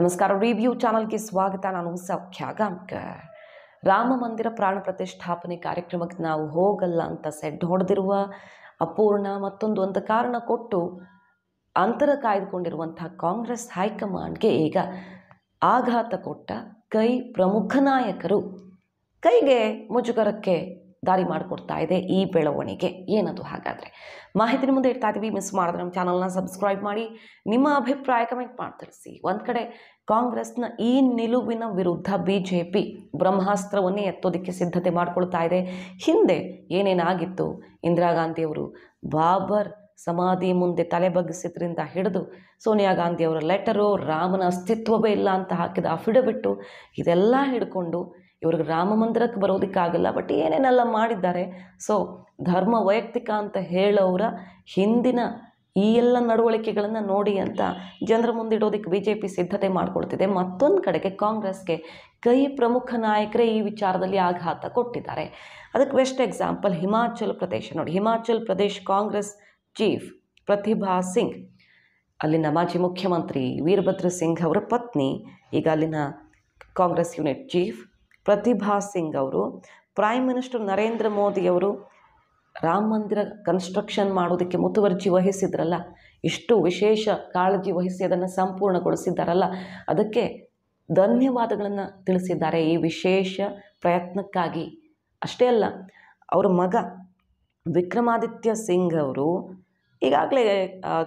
ನಮಸ್ಕಾರ ರಿವ್ಯೂ ಚಾನಲ್ಗೆ ಸ್ವಾಗತ ನಾನು ಸೌಖ್ಯ ಗಾಂಕರ್ ರಾಮ ಮಂದಿರ ಪ್ರಾಣ ಪ್ರತಿಷ್ಠಾಪನೆ ಕಾರ್ಯಕ್ರಮಕ್ಕೆ ನಾವು ಹೋಗಲ್ಲ ಅಂತ ಸೆಡ್ ಹೊಡೆದಿರುವ ಅಪೂರ್ಣ ಮತ್ತೊಂದು ಒಂದು ಕಾರಣ ಕೊಟ್ಟು ಅಂತರ ಕಾಯ್ದುಕೊಂಡಿರುವಂತಹ ಕಾಂಗ್ರೆಸ್ ಹೈಕಮಾಂಡ್ಗೆ ಈಗ ಆಘಾತ ಕೊಟ್ಟ ಕೈ ಪ್ರಮುಖ ನಾಯಕರು ಕೈಗೆ ಮುಜುಗರಕ್ಕೆ ದಾರಿ ಮಾಡಿಕೊಡ್ತಾ ಇದೆ ಈ ಬೆಳವಣಿಗೆ ಏನದು ಹಾಗಾದರೆ ಮಾಹಿತಿನ ಮುಂದೆ ಇಡ್ತಾ ಇದ್ದೀವಿ ಮಿಸ್ ಮಾಡಿದ್ರೆ ನಮ್ಮ ಚಾನಲ್ನ ಸಬ್ಸ್ಕ್ರೈಬ್ ಮಾಡಿ ನಿಮ್ಮ ಅಭಿಪ್ರಾಯ ಕಮೆಂಟ್ ಮಾಡಿ ತಿಳಿಸಿ ಒಂದು ಕಡೆ ಕಾಂಗ್ರೆಸ್ನ ಈ ನಿಲುವಿನ ವಿರುದ್ಧ ಬಿ ಜೆ ಪಿ ಬ್ರಹ್ಮಾಸ್ತ್ರವನ್ನೇ ಎತ್ತೋದಕ್ಕೆ ಸಿದ್ಧತೆ ಮಾಡಿಕೊಳ್ತಾ ಇದೆ ಹಿಂದೆ ಏನೇನಾಗಿತ್ತು ಇಂದಿರಾ ಗಾಂಧಿಯವರು ಬಾಬರ್ ಸಮಾಧಿ ಮುಂದೆ ತಲೆ ಬಗ್ಗಿಸಿದ್ರಿಂದ ಹಿಡಿದು ಸೋನಿಯಾ ಗಾಂಧಿಯವರ ಲೆಟರು ರಾಮನ ಅಸ್ತಿತ್ವವೇ ಇಲ್ಲ ಅಂತ ಹಾಕಿದ ಅಫಿಡವಿಟ್ಟು ಇದೆಲ್ಲ ಹಿಡ್ಕೊಂಡು ಇವ್ರಿಗೆ ರಾಮ ಮಂದಿರಕ್ಕೆ ಬರೋದಕ್ಕಾಗಲ್ಲ ಬಟ್ ಏನೇನೆಲ್ಲ ಮಾಡಿದ್ದಾರೆ ಸೊ ಧರ್ಮ ವೈಯಕ್ತಿಕ ಅಂತ ಹೇಳೋರ ಹಿಂದಿನ ಈ ಎಲ್ಲ ನಡವಳಿಕೆಗಳನ್ನು ನೋಡಿ ಅಂತ ಜನರ ಮುಂದಿಡೋದಕ್ಕೆ ಬಿ ಜೆ ಪಿ ಸಿದ್ಧತೆ ಮಾಡ್ಕೊಳ್ತಿದೆ ಮತ್ತೊಂದು ಕಡೆಗೆ ಕಾಂಗ್ರೆಸ್ಗೆ ಕೈ ಪ್ರಮುಖ ನಾಯಕರೇ ಈ ವಿಚಾರದಲ್ಲಿ ಆಘಾತ ಕೊಟ್ಟಿದ್ದಾರೆ ಅದಕ್ಕೆ ಬೆಸ್ಟ್ ಎಕ್ಸಾಂಪಲ್ ಹಿಮಾಚಲ್ ಪ್ರದೇಶ ನೋಡಿ ಹಿಮಾಚಲ್ ಪ್ರದೇಶ್ ಕಾಂಗ್ರೆಸ್ ಚೀಫ್ ಪ್ರತಿಭಾ ಸಿಂಗ್ ಅಲ್ಲಿನ ಮಾಜಿ ಮುಖ್ಯಮಂತ್ರಿ ವೀರಭದ್ರ ಸಿಂಗ್ ಅವರ ಪತ್ನಿ ಈಗ ಅಲ್ಲಿನ ಕಾಂಗ್ರೆಸ್ ಯೂನಿಟ್ ಚೀಫ್ ಪ್ರತಿಭಾ ಸಿಂಗ್ ಅವರು ಪ್ರೈಮ್ ಮಿನಿಸ್ಟರ್ ನರೇಂದ್ರ ಮೋದಿಯವರು ರಾಮ ಮಂದಿರ ಕನ್ಸ್ಟ್ರಕ್ಷನ್ ಮಾಡೋದಕ್ಕೆ ಮುತುವರ್ಜಿ ವಹಿಸಿದ್ರಲ್ಲ ಇಷ್ಟು ವಿಶೇಷ ಕಾಳಜಿ ವಹಿಸಿ ಅದನ್ನು ಸಂಪೂರ್ಣಗೊಳಿಸಿದ್ದಾರಲ್ಲ ಅದಕ್ಕೆ ಧನ್ಯವಾದಗಳನ್ನು ತಿಳಿಸಿದ್ದಾರೆ ಈ ವಿಶೇಷ ಪ್ರಯತ್ನಕ್ಕಾಗಿ ಅಷ್ಟೇ ಅಲ್ಲ ಅವರ ಮಗ ವಿಕ್ರಮಾದಿತ್ಯ ಸಿಂಗ್ ಅವರು ಈಗಾಗಲೇ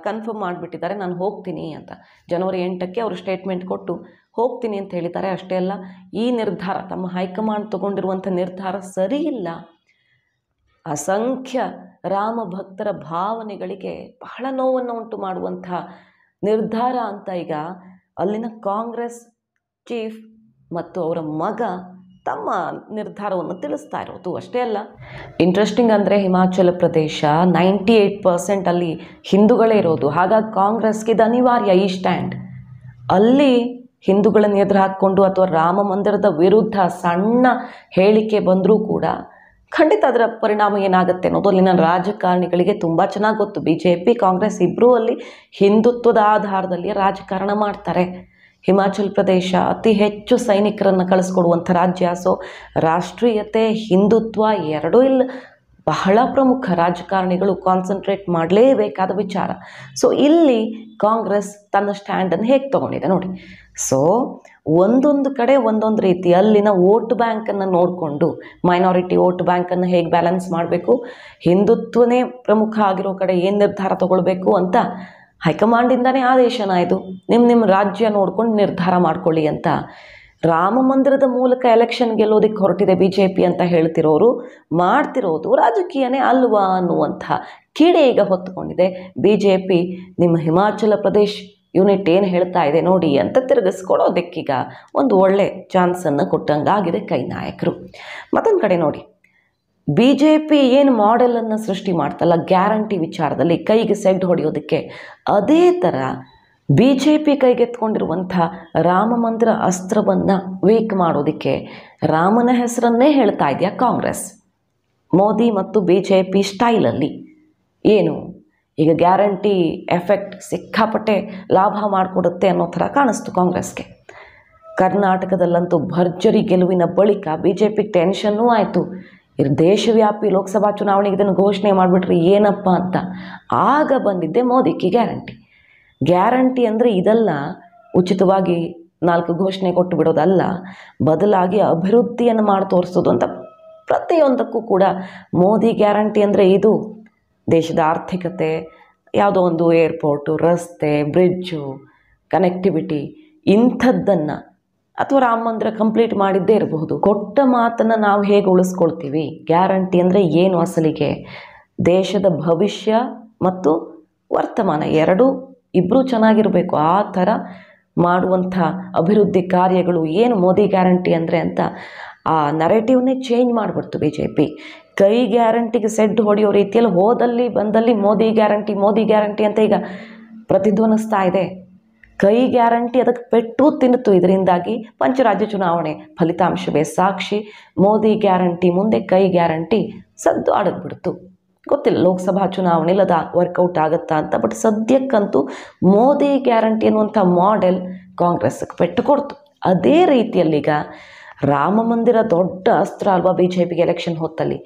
ಕನ್ಫರ್ಮ್ ಮಾಡಿಬಿಟ್ಟಿದ್ದಾರೆ ನಾನು ಹೋಗ್ತೀನಿ ಅಂತ ಜನವರಿ ಎಂಟಕ್ಕೆ ಅವರು ಸ್ಟೇಟ್ಮೆಂಟ್ ಕೊಟ್ಟು ಹೋಗ್ತೀನಿ ಅಂತ ಹೇಳಿದ್ದಾರೆ ಅಷ್ಟೇ ಅಲ್ಲ ಈ ನಿರ್ಧಾರ ತಮ್ಮ ಹೈಕಮಾಂಡ್ ತಗೊಂಡಿರುವಂಥ ನಿರ್ಧಾರ ಸರಿ ಇಲ್ಲ ಅಸಂಖ್ಯ ರಾಮ ಭಕ್ತರ ಭಾವನೆಗಳಿಗೆ ಬಹಳ ನೋವನ್ನು ಉಂಟು ಮಾಡುವಂಥ ನಿರ್ಧಾರ ಅಂತ ಈಗ ಅಲ್ಲಿನ ಕಾಂಗ್ರೆಸ್ ಚೀಫ್ ಮತ್ತು ಅವರ ಮಗ ತಮ್ಮ ನಿರ್ಧಾರವನ್ನು ತಿಳಿಸ್ತಾ ಇರೋದು ಅಷ್ಟೇ ಅಲ್ಲ ಇಂಟ್ರೆಸ್ಟಿಂಗ್ ಅಂದರೆ ಹಿಮಾಚಲ ಪ್ರದೇಶ ನೈಂಟಿ ಏಯ್ಟ್ ಪರ್ಸೆಂಟ್ ಅಲ್ಲಿ ಹಿಂದೂಗಳೇ ಇರೋದು ಹಾಗಾಗಿ ಕಾಂಗ್ರೆಸ್ಗೆ ಇದು ಅನಿವಾರ್ಯ ಈ ಸ್ಟ್ಯಾಂಡ್ ಅಲ್ಲಿ ಹಿಂದೂಗಳನ್ನು ಎದುರು ಹಾಕ್ಕೊಂಡು ಅಥವಾ ರಾಮ ಮಂದಿರದ ವಿರುದ್ಧ ಸಣ್ಣ ಹೇಳಿಕೆ ಬಂದರೂ ಕೂಡ ಖಂಡಿತ ಅದರ ಪರಿಣಾಮ ಏನಾಗುತ್ತೆ ಅನ್ನೋದು ಅಲ್ಲಿನ ರಾಜಕಾರಣಿಗಳಿಗೆ ತುಂಬ ಚೆನ್ನಾಗಿ ಗೊತ್ತು ಬಿ ಜೆ ಪಿ ಕಾಂಗ್ರೆಸ್ ಇಬ್ಬರೂ ಅಲ್ಲಿ ಹಿಂದುತ್ವದ ಆಧಾರದಲ್ಲಿ ರಾಜಕಾರಣ ಮಾಡ್ತಾರೆ ಹಿಮಾಚಲ್ ಪ್ರದೇಶ ಅತಿ ಹೆಚ್ಚು ಸೈನಿಕರನ್ನು ಕಳಿಸ್ಕೊಡುವಂಥ ರಾಜ್ಯ ಸೊ ರಾಷ್ಟ್ರೀಯತೆ ಹಿಂದುತ್ವ ಎರಡೂ ಇಲ್ಲಿ ಬಹಳ ಪ್ರಮುಖ ರಾಜಕಾರಣಿಗಳು ಕಾನ್ಸಂಟ್ರೇಟ್ ಮಾಡಲೇಬೇಕಾದ ವಿಚಾರ ಸೊ ಇಲ್ಲಿ ಕಾಂಗ್ರೆಸ್ ತನ್ನ ಸ್ಟ್ಯಾಂಡನ್ನು ಹೇಗೆ ತಗೊಂಡಿದೆ ನೋಡಿ ಸೊ ಒಂದೊಂದು ಕಡೆ ಒಂದೊಂದು ರೀತಿ ಅಲ್ಲಿನ ವೋಟ್ ಬ್ಯಾಂಕನ್ನು ನೋಡಿಕೊಂಡು ಮೈನಾರಿಟಿ ವೋಟ್ ಬ್ಯಾಂಕನ್ನು ಹೇಗೆ ಬ್ಯಾಲೆನ್ಸ್ ಮಾಡಬೇಕು ಹಿಂದುತ್ವನೇ ಪ್ರಮುಖ ಆಗಿರೋ ಕಡೆ ಏನು ನಿರ್ಧಾರ ತಗೊಳ್ಬೇಕು ಅಂತ ಹೈಕಮಾಂಡಿಂದನೇ ಆದೇಶನಾಯಿತು ನಿಮ್ಮ ನಿಮ್ಮ ರಾಜ್ಯ ನೋಡ್ಕೊಂಡು ನಿರ್ಧಾರ ಮಾಡ್ಕೊಳ್ಳಿ ಅಂತ ರಾಮ ಮಂದಿರದ ಮೂಲಕ ಎಲೆಕ್ಷನ್ ಗೆಲ್ಲೋದಕ್ಕೆ ಹೊರಟಿದೆ ಬಿ ಜೆ ಪಿ ಅಂತ ಹೇಳ್ತಿರೋರು ಮಾಡ್ತಿರೋದು ರಾಜಕೀಯನೇ ಅಲ್ವಾ ಅನ್ನುವಂಥ ಕೀಡೆ ಈಗ ಹೊತ್ತುಕೊಂಡಿದೆ ಬಿ ಜೆ ಪಿ ನಿಮ್ಮ ಹಿಮಾಚಲ ಪ್ರದೇಶ್ ಯೂನಿಟ್ ಏನು ಹೇಳ್ತಾ ಇದೆ ನೋಡಿ ಅಂತ ತಿರುಗಿಸ್ಕೊಡೋದಕ್ಕೀಗ ಒಂದು ಒಳ್ಳೆ ಚಾನ್ಸನ್ನು ಕೊಟ್ಟಂಗಾಗಿದೆ ಕೈ ನಾಯಕರು ಮತ್ತೊಂದು ಕಡೆ ನೋಡಿ ಬಿ ಜೆ ಪಿ ಏನು ಮಾಡೆಲನ್ನು ಸೃಷ್ಟಿ ಮಾಡ್ತಲ್ಲ ಗ್ಯಾರಂಟಿ ವಿಚಾರದಲ್ಲಿ ಕೈಗೆ ಸೆಡ್ ಹೊಡೆಯೋದಕ್ಕೆ ಅದೇ ಥರ ಬಿ ಜೆ ಪಿ ಕೈಗೆತ್ಕೊಂಡಿರುವಂಥ ರಾಮ ಮಂದಿರ ಅಸ್ತ್ರವನ್ನು ವೀಕ್ ಮಾಡೋದಕ್ಕೆ ರಾಮನ ಹೆಸರನ್ನೇ ಹೇಳ್ತಾ ಇದೆಯಾ ಕಾಂಗ್ರೆಸ್ ಮೋದಿ ಮತ್ತು ಬಿ ಜೆ ಪಿ ಸ್ಟೈಲಲ್ಲಿ ಏನು ಈಗ ಗ್ಯಾರಂಟಿ ಎಫೆಕ್ಟ್ ಸಿಕ್ಕಾಪಟ್ಟೆ ಲಾಭ ಮಾಡಿಕೊಡುತ್ತೆ ಅನ್ನೋ ಥರ ಕಾಣಿಸ್ತು ಕಾಂಗ್ರೆಸ್ಗೆ ಕರ್ನಾಟಕದಲ್ಲಂತೂ ಭರ್ಜರಿ ಗೆಲುವಿನ ಬಳಿಕ ಬಿ ಜೆ ಪಿ ಟೆನ್ಷನ್ನೂ ಆಯಿತು ದೇಶವ್ಯಾಪಿ ಲೋಕಸಭಾ ಚುನಾವಣೆಗೆ ಇದನ್ನು ಘೋಷಣೆ ಮಾಡಿಬಿಟ್ರೆ ಏನಪ್ಪ ಅಂತ ಆಗ ಬಂದಿದ್ದೆ ಮೋದಿಗೆ ಗ್ಯಾರಂಟಿ ಗ್ಯಾರಂಟಿ ಅಂದರೆ ಇದೆಲ್ಲ ಉಚಿತವಾಗಿ ನಾಲ್ಕು ಘೋಷಣೆ ಕೊಟ್ಟು ಬಿಡೋದಲ್ಲ ಬದಲಾಗಿ ಅಭಿವೃದ್ಧಿಯನ್ನು ಮಾಡಿ ತೋರಿಸೋದು ಅಂತ ಪ್ರತಿಯೊಂದಕ್ಕೂ ಕೂಡ ಮೋದಿ ಗ್ಯಾರಂಟಿ ಅಂದರೆ ಇದು ದೇಶದ ಆರ್ಥಿಕತೆ ಯಾವುದೋ ಒಂದು ಏರ್ಪೋರ್ಟು ರಸ್ತೆ ಬ್ರಿಡ್ಜು ಕನೆಕ್ಟಿವಿಟಿ ಇಂಥದ್ದನ್ನು ಅಥವಾ ರಾಮ ಮಂದಿರ ಕಂಪ್ಲೀಟ್ ಮಾಡಿದ್ದೇ ಇರಬಹುದು ಕೊಟ್ಟ ಮಾತನ್ನು ನಾವು ಹೇಗೆ ಉಳಿಸ್ಕೊಳ್ತೀವಿ ಗ್ಯಾರಂಟಿ ಅಂದರೆ ಏನು ಅಸಲಿಗೆ ದೇಶದ ಭವಿಷ್ಯ ಮತ್ತು ವರ್ತಮಾನ ಎರಡೂ ಇಬ್ಬರೂ ಚೆನ್ನಾಗಿರಬೇಕು ಆ ಥರ ಮಾಡುವಂಥ ಅಭಿವೃದ್ಧಿ ಕಾರ್ಯಗಳು ಏನು ಮೋದಿ ಗ್ಯಾರಂಟಿ ಅಂದರೆ ಅಂತ ಆ ನರೇಟಿವ್ನೇ ಚೇಂಜ್ ಮಾಡಿಬಿಡ್ತು ಬಿ ಜೆ ಪಿ ಕೈ ಗ್ಯಾರಂಟಿಗೆ ಸೆಡ್ ಹೊಡೆಯೋ ರೀತಿಯಲ್ಲಿ ಹೋದಲ್ಲಿ ಬಂದಲ್ಲಿ ಮೋದಿ ಗ್ಯಾರಂಟಿ ಮೋದಿ ಗ್ಯಾರಂಟಿ ಅಂತ ಈಗ ಪ್ರತಿಧ್ವನಿಸ್ತಾ ಇದೆ ಕೈ ಗ್ಯಾರಂಟಿ ಅದಕ್ಕೆ ಪೆಟ್ಟು ತಿನ್ನಿತು ಇದರಿಂದಾಗಿ ಪಂಚರಾಜ್ಯ ಚುನಾವಣೆ ಫಲಿತಾಂಶವೇ ಸಾಕ್ಷಿ ಮೋದಿ ಗ್ಯಾರಂಟಿ ಮುಂದೆ ಕೈ ಗ್ಯಾರಂಟಿ ಸದ್ದು ಆಡದ್ಬಿಡ್ತು ಗೊತ್ತಿಲ್ಲ ಲೋಕಸಭಾ ಚುನಾವಣೆ ಇಲ್ಲದ ವರ್ಕೌಟ್ ಆಗುತ್ತಾ ಅಂತ ಬಟ್ ಸದ್ಯಕ್ಕಂತೂ ಮೋದಿ ಗ್ಯಾರಂಟಿ ಅನ್ನುವಂಥ ಮಾಡೆಲ್ ಕಾಂಗ್ರೆಸ್ಗೆ ಪೆಟ್ಟು ಕೊಡ್ತು ಅದೇ ರೀತಿಯಲ್ಲಿಗ ರಾಮ ಮಂದಿರ ದೊಡ್ಡ ಅಸ್ತ್ರ ಅಲ್ವಾ ಬಿ ಜೆ ಪಿಗೆ ಎಲೆಕ್ಷನ್ ಹೊತ್ತಲ್ಲಿ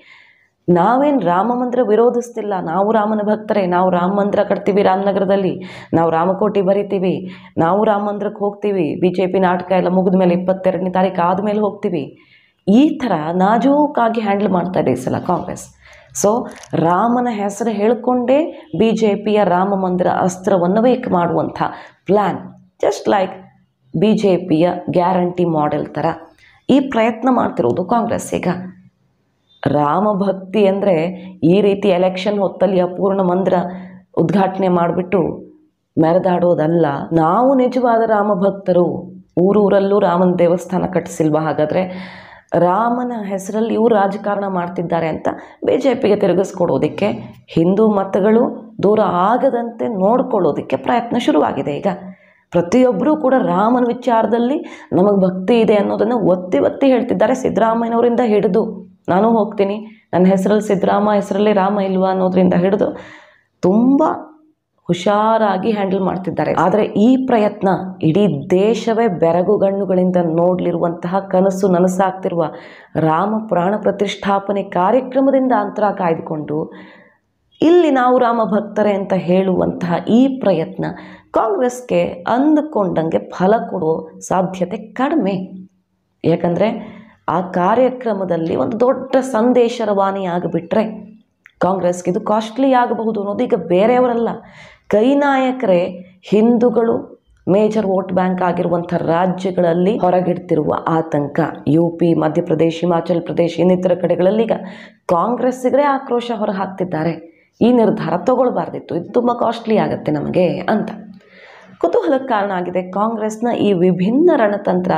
ನಾವೇನು ರಾಮ ಮಂದಿರ ವಿರೋಧಿಸ್ತಿಲ್ಲ ನಾವು ರಾಮನ ಭಕ್ತರೇ ನಾವು ರಾಮ ಮಂದಿರ ಕಟ್ತೀವಿ ರಾಮನಗರದಲ್ಲಿ ನಾವು ರಾಮಕೋಟಿ ಬರಿತೀವಿ ನಾವು ರಾಮ ಮಂದಿರಕ್ಕೆ ಹೋಗ್ತೀವಿ ಬಿ ಜೆ ಪಿ ನಾಟಕ ಎಲ್ಲ ಮುಗಿದ ಮೇಲೆ ಇಪ್ಪತ್ತೆರಡನೇ ತಾರೀಕು ಆದಮೇಲೆ ಹೋಗ್ತೀವಿ ಈ ಥರ ನಾಜೂಕಾಗಿ ಹ್ಯಾಂಡಲ್ ಮಾಡ್ತಾ ಇದೆ ಈ ಸಲ ಕಾಂಗ್ರೆಸ್ ಸೊ ರಾಮನ ಹೆಸರು ಹೇಳಿಕೊಂಡೇ ಬಿ ಜೆ ಪಿಯ ರಾಮ ಮಂದಿರ ಅಸ್ತ್ರವನ್ನು ವೇಕ್ ಮಾಡುವಂಥ plan just like B J ಪಿಯ ಗ್ಯಾರಂಟಿ ಮಾಡೆಲ್ ಥರ ಈ ಪ್ರಯತ್ನ ಮಾಡ್ತಿರೋದು ಕಾಂಗ್ರೆಸ್ ಈಗ ರಾಮ ಭಕ್ತಿ ಅಂದರೆ ಈ ರೀತಿ ಎಲೆಕ್ಷನ್ ಹೊತ್ತಲ್ಲಿ ಅಪೂರ್ಣ ಮಂದಿರ ಉದ್ಘಾಟನೆ ಮಾಡಿಬಿಟ್ಟು ಮೆರೆದಾಡೋದಲ್ಲ ನಾವು ನಿಜವಾದ ರಾಮ ಭಕ್ತರು ಊರೂರಲ್ಲೂ ರಾಮನ ದೇವಸ್ಥಾನ ಕಟ್ಟಿಸಿಲ್ವಾ ಹಾಗಾದರೆ ರಾಮನ ಹೆಸರಲ್ಲಿ ಇವರು ರಾಜಕಾರಣ ಮಾಡ್ತಿದ್ದಾರೆ ಅಂತ ಬಿ ಜೆ ಪಿಗೆ ತಿರುಗಿಸ್ಕೊಡೋದಕ್ಕೆ ಹಿಂದೂ ಮತಗಳು ದೂರ ಆಗದಂತೆ ನೋಡ್ಕೊಳ್ಳೋದಕ್ಕೆ ಪ್ರಯತ್ನ ಶುರುವಾಗಿದೆ ಈಗ ಪ್ರತಿಯೊಬ್ಬರೂ ಕೂಡ ರಾಮನ ವಿಚಾರದಲ್ಲಿ ನಮಗೆ ಭಕ್ತಿ ಇದೆ ಅನ್ನೋದನ್ನು ಒತ್ತಿ ಒತ್ತಿ ಹೇಳ್ತಿದ್ದಾರೆ ಸಿದ್ದರಾಮಯ್ಯನವರಿಂದ ಹಿಡಿದು ನಾನು ಹೋಗ್ತೀನಿ ನನ್ನ ಹೆಸರಲ್ಲಿ ಸಿದ್ದರಾಮ ಹೆಸರಲ್ಲಿ ರಾಮ ಇಲ್ವಾ ಅನ್ನೋದ್ರಿಂದ ಹಿಡಿದು ತುಂಬ ಹುಷಾರಾಗಿ ಹ್ಯಾಂಡಲ್ ಮಾಡ್ತಿದ್ದಾರೆ ಆದರೆ ಈ ಪ್ರಯತ್ನ ಇಡೀ ದೇಶವೇ ಬೆರಗು ಗಣ್ಣುಗಳಿಂದ ನೋಡಲಿರುವಂತಹ ಕನಸು ನನಸಾಗ್ತಿರುವ ರಾಮ ಪ್ರಾಣ ಪ್ರತಿಷ್ಠಾಪನೆ ಕಾರ್ಯಕ್ರಮದಿಂದ ಅಂತರ ಕಾಯ್ದುಕೊಂಡು ಇಲ್ಲಿ ನಾವು ರಾಮ ಭಕ್ತರೇ ಅಂತ ಹೇಳುವಂತಹ ಈ ಪ್ರಯತ್ನ ಕಾಂಗ್ರೆಸ್ಗೆ ಅಂದುಕೊಂಡಂಗೆ ಫಲ ಕೊಡೋ ಸಾಧ್ಯತೆ ಕಡಿಮೆ ಯಾಕಂದರೆ ಆ ಕಾರ್ಯಕ್ರಮದಲ್ಲಿ ಒಂದು ದೊಡ್ಡ ಸಂದೇಶ ಆಗಿಬಿಟ್ರೆ ಕಾಂಗ್ರೆಸ್ಗೆ ಇದು ಕಾಸ್ಟ್ಲಿ ಆಗಬಹುದು ಅನ್ನೋದು ಈಗ ಬೇರೆಯವರಲ್ಲ ಕೈ ನಾಯಕರೇ ಹಿಂದೂಗಳು ಮೇಜರ್ ವೋಟ್ ಬ್ಯಾಂಕ್ ಆಗಿರುವಂಥ ರಾಜ್ಯಗಳಲ್ಲಿ ಹೊರಗಿಡ್ತಿರುವ ಆತಂಕ ಯು ಪಿ ಮಧ್ಯಪ್ರದೇಶ ಹಿಮಾಚಲ್ ಪ್ರದೇಶ ಇನ್ನಿತರ ಕಡೆಗಳಲ್ಲಿ ಈಗ ಕಾಂಗ್ರೆಸ್ಸಿಗರೇ ಆಕ್ರೋಶ ಹೊರ ಹಾಕ್ತಿದ್ದಾರೆ ಈ ನಿರ್ಧಾರ ತಗೊಳ್ಬಾರ್ದಿತ್ತು ಇದು ತುಂಬ ಕಾಸ್ಟ್ಲಿ ಆಗುತ್ತೆ ನಮಗೆ ಅಂತ ಕುತೂಹಲಕ್ಕೆ ಕಾರಣ ಆಗಿದೆ ಕಾಂಗ್ರೆಸ್ನ ಈ ವಿಭಿನ್ನ ರಣತಂತ್ರ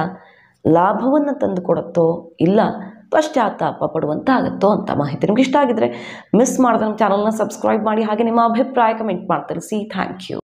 ಲಾಭವನ್ನು ತಂದು ಕೊಡುತ್ತೋ ಇಲ್ಲ ಪಶ್ಚಾತ್ತಾಪ ಪಡುವಂಥ ಆಗುತ್ತೋ ಅಂತ ಮಾಹಿತಿ ನಿಮ್ಗೆ ಇಷ್ಟ ಆಗಿದ್ರೆ ಮಿಸ್ ಮಾಡಿದ್ರೆ ನಮ್ಮ ಚಾನಲ್ನ ಸಬ್ಸ್ಕ್ರೈಬ್ ಮಾಡಿ ಹಾಗೆ ನಿಮ್ಮ ಅಭಿಪ್ರಾಯ ಕಮೆಂಟ್ ಮಾಡ್ತಾರೆ ಸಿ ಥ್ಯಾಂಕ್ ಯು